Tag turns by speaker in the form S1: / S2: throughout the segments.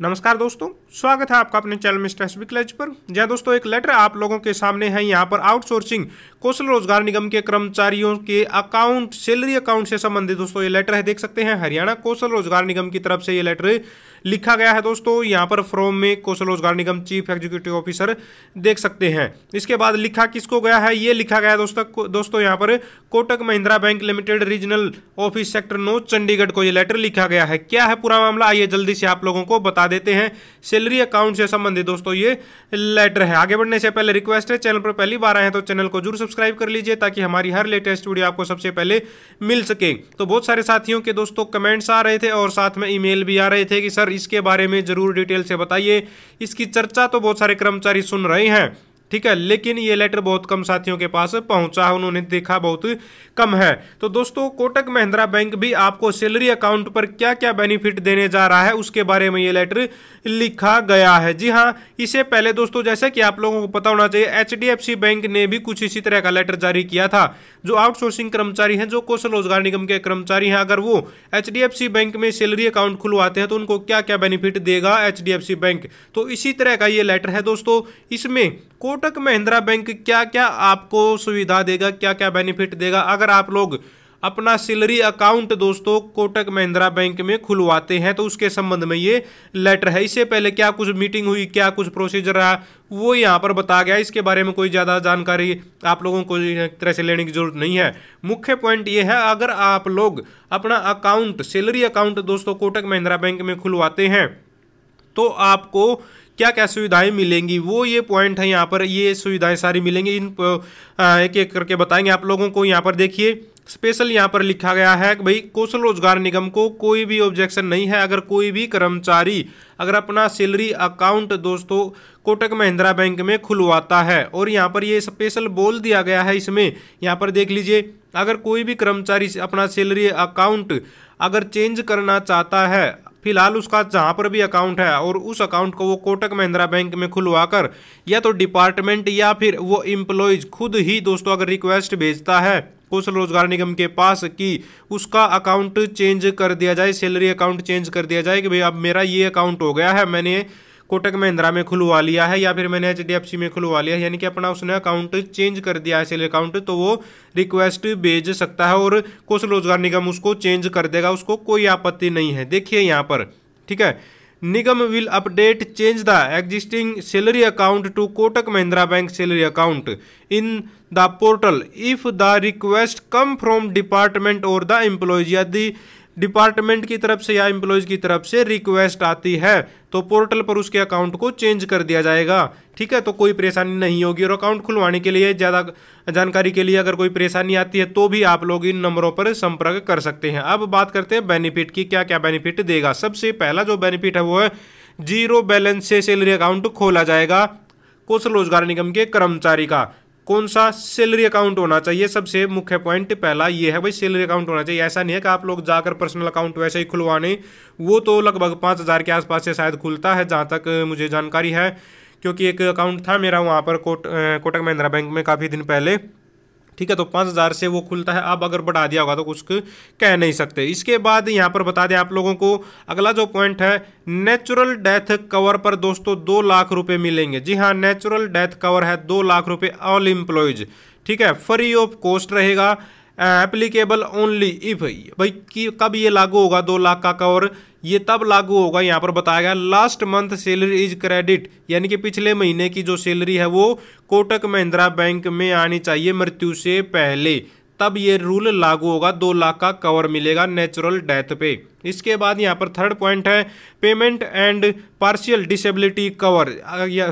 S1: नमस्कार दोस्तों स्वागत है आपका अपने चैनल मिस्टर एस विकलेज पर जहाँ दोस्तों एक लेटर आप लोगों के सामने है यहाँ पर आउटसोर्सिंग कौशल रोजगार निगम के कर्मचारियों के अकाउंट सैलरी अकाउंट से संबंधित दोस्तों ये लेटर है देख सकते हैं हरियाणा कौशल रोजगार निगम की तरफ से ये लेटर लिखा गया है दोस्तों यहाँ पर फ्रॉम में कौशल रोजगार निगम चीफ एग्जीक्यूटिव ऑफिसर देख सकते हैं इसके बाद लिखा किसको गया है ये लिखा गया है दोस्तों दोस्तों यहाँ पर Kotak Mahindra bank limited regional office sector नौ चंडीगढ़ को ये लेटर लिखा गया है क्या है पूरा मामला आइए जल्दी से आप लोगों को बता बता देते हैं सैलरी अकाउंट से संबंधित दोस्तों ये लेटर है आगे बढ़ने से पहले रिक्वेस्ट है चैनल पर पहली बार आए हैं तो चैनल को जरूर सब्सक्राइब कर लीजिए ताकि हमारी हर लेटेस्ट वीडियो आपको सबसे पहले मिल सके तो बहुत सारे साथियों के दोस्तों कमेंट्स आ रहे थे और साथ में ईमेल भी आ रहे थे कि सर इसके बारे में जरूर डिटेल से बताइए इसकी चर्चा तो बहुत सारे कर्मचारी सुन रहे हैं ठीक है लेकिन ये लेटर बहुत कम साथियों के पास पहुंचा उन्होंने देखा बहुत कम है तो दोस्तों कोटक महिंद्रा बैंक भी आपको सैलरी अकाउंट पर क्या क्या बेनिफिट देने जा रहा है उसके बारे में ये लेटर लिखा गया है जी हाँ इससे पहले दोस्तों जैसे कि आप लोगों को पता होना चाहिए एच बैंक ने भी कुछ इसी तरह का लेटर जारी किया था जो आउटसोर्सिंग कर्मचारी हैं जो कौशल रोजगार निगम के कर्मचारी हैं अगर वो एच बैंक में सैलरी अकाउंट खुलवाते हैं तो उनको क्या क्या बेनिफिट देगा एच बैंक तो इसी तरह का ये लेटर है दोस्तों इसमें कोर्ट कोटक महिंद्रा बैंक क्या क्या आपको सुविधा देगा क्या क्या बेनिफिट देगा अगर आप लोग अपना सैलरी अकाउंट दोस्तों कोटक महिंद्रा बैंक में खुलवाते हैं तो उसके संबंध में ये लेटर है इससे पहले क्या कुछ मीटिंग हुई क्या कुछ प्रोसीजर रहा वो यहाँ पर बताया गया इसके बारे में कोई ज़्यादा जानकारी आप लोगों को तरह से लेने की जरूरत नहीं है मुख्य पॉइंट ये है अगर आप लोग अपना अकाउंट सैलरी अकाउंट दोस्तों कोटक महिंद्रा बैंक में खुलवाते हैं तो आपको क्या क्या सुविधाएं मिलेंगी वो ये पॉइंट है यहाँ पर ये सुविधाएं सारी मिलेंगी इन एक एक करके बताएंगे आप लोगों को यहाँ पर देखिए स्पेशल यहाँ पर लिखा गया है कि भाई कौशल रोजगार निगम को कोई भी ऑब्जेक्शन नहीं है अगर कोई भी कर्मचारी अगर अपना सैलरी अकाउंट दोस्तों कोटक महिंद्रा बैंक में खुलवाता है और यहाँ पर ये स्पेशल बोल दिया गया है इसमें यहाँ पर देख लीजिए अगर कोई भी कर्मचारी अपना सैलरी अकाउंट अगर चेंज करना चाहता है फिलहाल उसका जहाँ पर भी अकाउंट है और उस अकाउंट को वो कोटक महिंद्रा बैंक में खुलवाकर या तो डिपार्टमेंट या फिर वो इम्प्लॉयज़ खुद ही दोस्तों अगर रिक्वेस्ट भेजता है कौशल रोजगार निगम के पास कि उसका अकाउंट चेंज कर दिया जाए सैलरी अकाउंट चेंज कर दिया जाए कि भाई अब मेरा ये अकाउंट हो गया है मैंने कोटक महिंद्रा में खुलवा लिया है या फिर मैंने एच में खुलवा लिया है यानी कि अपना उसने अकाउंट चेंज कर दिया है सेल अकाउंट तो वो रिक्वेस्ट भेज सकता है और कुछ रोजगार निगम उसको चेंज कर देगा उसको कोई आपत्ति नहीं है देखिए यहाँ पर ठीक है Nigam will update change the existing salary account to Kotak Mahindra bank salary account in the portal if the request come from department और द एम्प्लॉयज यदि डिपार्टमेंट की तरफ से या एम्प्लॉयज़ की तरफ से रिक्वेस्ट आती है तो पोर्टल पर उसके अकाउंट को चेंज कर दिया जाएगा ठीक है तो कोई परेशानी नहीं होगी और अकाउंट खुलवाने के लिए ज़्यादा जानकारी के लिए अगर कोई परेशानी आती है तो भी आप लोग इन नंबरों पर संपर्क कर सकते हैं अब बात करते हैं बेनिफिट की क्या क्या बेनिफिट देगा सबसे पहला जो बेनिफिट है वो है जीरो बैलेंस से सैलरी अकाउंट खोला जाएगा कौशल रोजगार निगम के कर्मचारी का कौन सा सैलरी अकाउंट होना चाहिए सबसे मुख्य पॉइंट पहला ये है भाई सैलरी अकाउंट होना चाहिए ऐसा नहीं है कि आप लोग जाकर पर्सनल अकाउंट वैसे ही खुलवाने वो तो लगभग पाँच हज़ार के आसपास से शायद खुलता है जहाँ तक मुझे जानकारी है क्योंकि एक अकाउंट था मेरा वहाँ पर कोट कोटक महिंद्रा बैंक में काफ़ी दिन पहले ठीक है तो पाँच हज़ार से वो खुलता है अब अगर बढ़ा दिया होगा तो कुछ कह नहीं सकते इसके बाद यहाँ पर बता दें आप लोगों को अगला जो पॉइंट है नेचुरल डेथ कवर पर दोस्तों दो लाख रुपए मिलेंगे जी हाँ नेचुरल डेथ कवर है दो लाख रुपए ऑल इम्प्लॉयज ठीक है फ्री ऑफ कॉस्ट रहेगा एप्लीकेबल ओनली इफ भाई कि कब ये लागू होगा दो लाख का कवर ये तब लागू होगा यहाँ पर बताया गया last month salary is credit यानी कि पिछले महीने की जो सैलरी है वो कोटक महिंद्रा बैंक में आनी चाहिए मृत्यु से पहले तब ये रूल लागू होगा दो लाख का कवर मिलेगा नेचुरल डेथ पे इसके बाद यहाँ पर थर्ड पॉइंट है payment and partial disability cover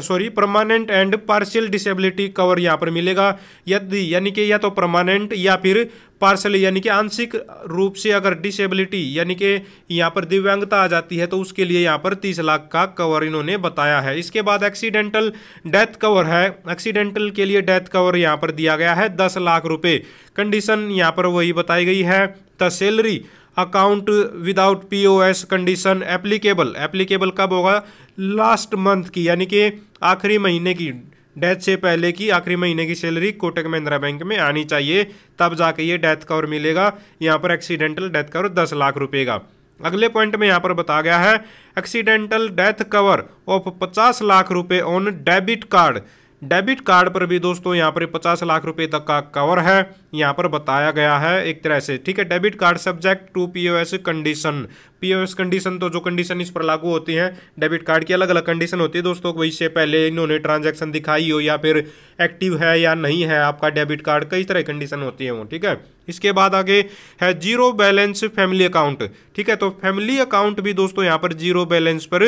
S1: sorry permanent and partial disability cover यहाँ पर मिलेगा यदि यानी कि या तो परमानेंट या फिर पार्सल यानी कि आंशिक रूप से अगर डिसेबिलिटी यानी कि यहाँ पर दिव्यांगता आ जाती है तो उसके लिए यहाँ पर तीस लाख का कवर इन्होंने बताया है इसके बाद एक्सीडेंटल डेथ कवर है एक्सीडेंटल के लिए डेथ कवर यहाँ पर दिया गया है दस लाख रुपये कंडीशन यहाँ पर वही बताई गई है the salary account without S condition applicable applicable कब होगा लास्ट मंथ की यानी कि आखिरी महीने की डेथ से पहले की आखिरी महीने की सैलरी कोटक महिंद्रा बैंक में आनी चाहिए तब जाके ये डेथ कवर मिलेगा यहाँ पर एक्सीडेंटल डेथ कवर दस लाख रुपये का अगले पॉइंट में यहाँ पर बताया गया है एक्सीडेंटल डेथ कवर ऑफ पचास लाख रुपए on debit card debit card पर भी दोस्तों यहाँ पर पचास लाख रुपए तक का कवर है यहाँ पर बताया गया है एक तरह से ठीक है debit card subject to POS condition POS condition तो जो कंडीशन इस पर लागू होती है डेबिट कार्ड की अलग अलग कंडीशन होती है दोस्तों वही से पहले इन्होंने ट्रांजैक्शन दिखाई हो या फिर एक्टिव है या नहीं है आपका डेबिट कार्ड कई तरह कंडीशन होती है वो ठीक है इसके बाद आगे है जीरो बैलेंस फैमिली अकाउंट ठीक है तो फैमिली अकाउंट भी दोस्तों यहाँ पर जीरो बैलेंस पर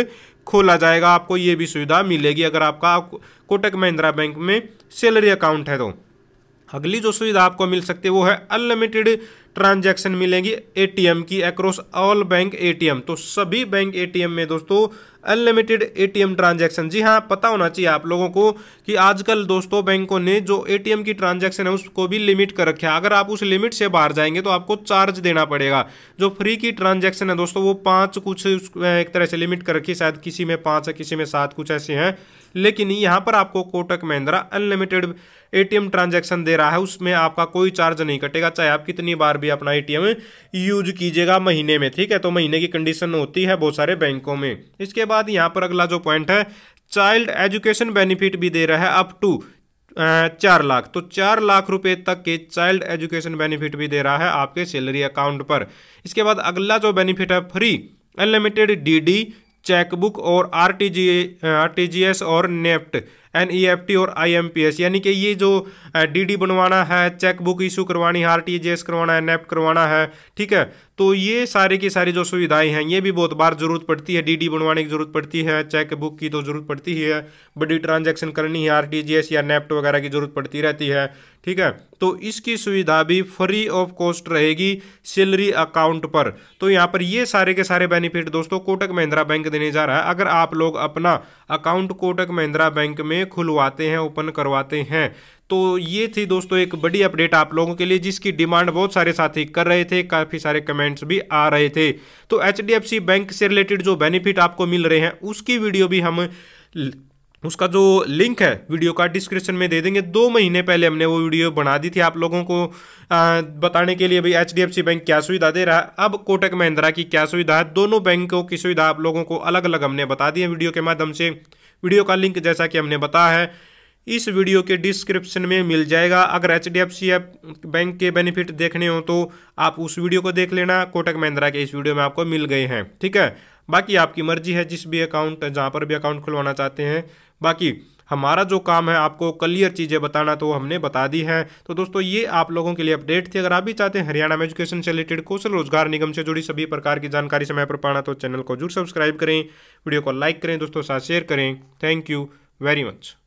S1: खोला जाएगा आपको ये भी सुविधा मिलेगी अगर आपका कोटक महिंद्रा बैंक में सैलरी अकाउंट है तो अगली जो सुविधा आपको मिल सकती है वो है अनलिमिटेड ट्रांजैक्शन मिलेंगी एटीएम की अक्रॉस ऑल बैंक एटीएम तो सभी बैंक एटीएम में दोस्तों अनलिमिटेड एटीएम ट्रांजैक्शन जी हाँ पता होना चाहिए आप लोगों को कि आजकल दोस्तों बैंकों ने जो एटीएम की ट्रांजैक्शन है उसको भी लिमिट कर रखा है अगर आप उस लिमिट से बाहर जाएंगे तो आपको चार्ज देना पड़ेगा जो फ्री की ट्रांजैक्शन है दोस्तों वो पाँच कुछ एक तरह से लिमिट कर रखी शायद किसी में पाँच है किसी में सात कुछ ऐसे हैं लेकिन यहाँ पर आपको Kotak Mahindra unlimited ATM transaction दे रहा है उसमें आपका कोई चार्ज नहीं कटेगा चाहे आप कितनी बार भी अपना एटीएम यूज कीजिएगा महीने में ठीक है तो महीने की कंडीशन होती है बहुत सारे बैंकों में इसके बाद यहाँ पर अगला जो पॉइंट है चाइल्ड एजुकेशन बेनिफिट भी दे रहा है अप टू चार लाख तो चार लाख रुपए तक के चाइल्ड एजुकेशन बेनिफिट भी दे रहा है आपके सैलरी अकाउंट पर इसके बाद अगला जो बेनिफिट है फ्री अनलिमिटेड डीडी चेकबुक और आर टी जी और NEFT N E F T और आई एम पी एस यानी कि ये जो डी डी बनवाना है चेकबुक इशू करवानी है आर टी जी एस करवाना है नेफ्ट करवाना है ठीक है तो ये सारे की सारी जो सुविधाएं हैं ये भी बहुत बार जरूरत पड़ती है डी डी बनवाने की जरूरत पड़ती है चेकबुक की तो जरूरत पड़ती ही है बड़ी ट्रांजेक्शन करनी है आर टी जी एस या नेफ्ट वगैरह की जरूरत पड़ती रहती है ठीक है तो इसकी सुविधा भी फ्री ऑफ कॉस्ट रहेगी सैलरी अकाउंट पर तो यहाँ पर ये सारे के सारे बेनिफिट दोस्तों कोटक महिंद्रा बैंक देने जा रहा है अगर आप लोग अपना अकाउंट कोटक महिंद्रा बैंक में खुलवाते हैं ओपन करवाते हैं तो ये थी दोस्तों एक बड़ी अपडेट आप लोगों के लिए जिसकी डिमांड बहुत सारे साथी कर रहे थे काफ़ी सारे कमेंट्स भी आ रहे थे तो एच बैंक से रिलेटेड जो बेनिफिट आपको मिल रहे हैं उसकी वीडियो भी हम उसका जो लिंक है वीडियो का डिस्क्रिप्शन में दे देंगे दो महीने पहले हमने वो वीडियो बना दी थी आप लोगों को आ, बताने के लिए भाई एच बैंक क्या सुविधा दे रहा है अब कोटक महिंद्रा की क्या सुविधा है दोनों बैंकों की सुविधा आप लोगों को अलग अलग हमने बता दी है वीडियो के माध्यम से वीडियो का लिंक जैसा कि हमने बताया है इस वीडियो के डिस्क्रिप्शन में मिल जाएगा अगर H D F C bank के बेनिफिट देखने हो तो आप उस वीडियो को देख लेना कोटक महिंद्रा के इस वीडियो में आपको मिल गए हैं ठीक है बाकी आपकी मर्जी है जिस भी अकाउंट जहाँ पर भी अकाउंट खुलवाना चाहते हैं बाकी हमारा जो काम है आपको क्लियर चीज़ें बताना तो हमने बता दी हैं तो दोस्तों ये आप लोगों के लिए अपडेट थी अगर आप भी चाहते हैं हरियाणा में एजुकेशन से रिलेटेड कौशल रोजगार निगम से जुड़ी सभी प्रकार की जानकारी समय पर पाना तो चैनल को जरूर सब्सक्राइब करें वीडियो को लाइक करें दोस्तों साथ शेयर करें थैंक यू वेरी मच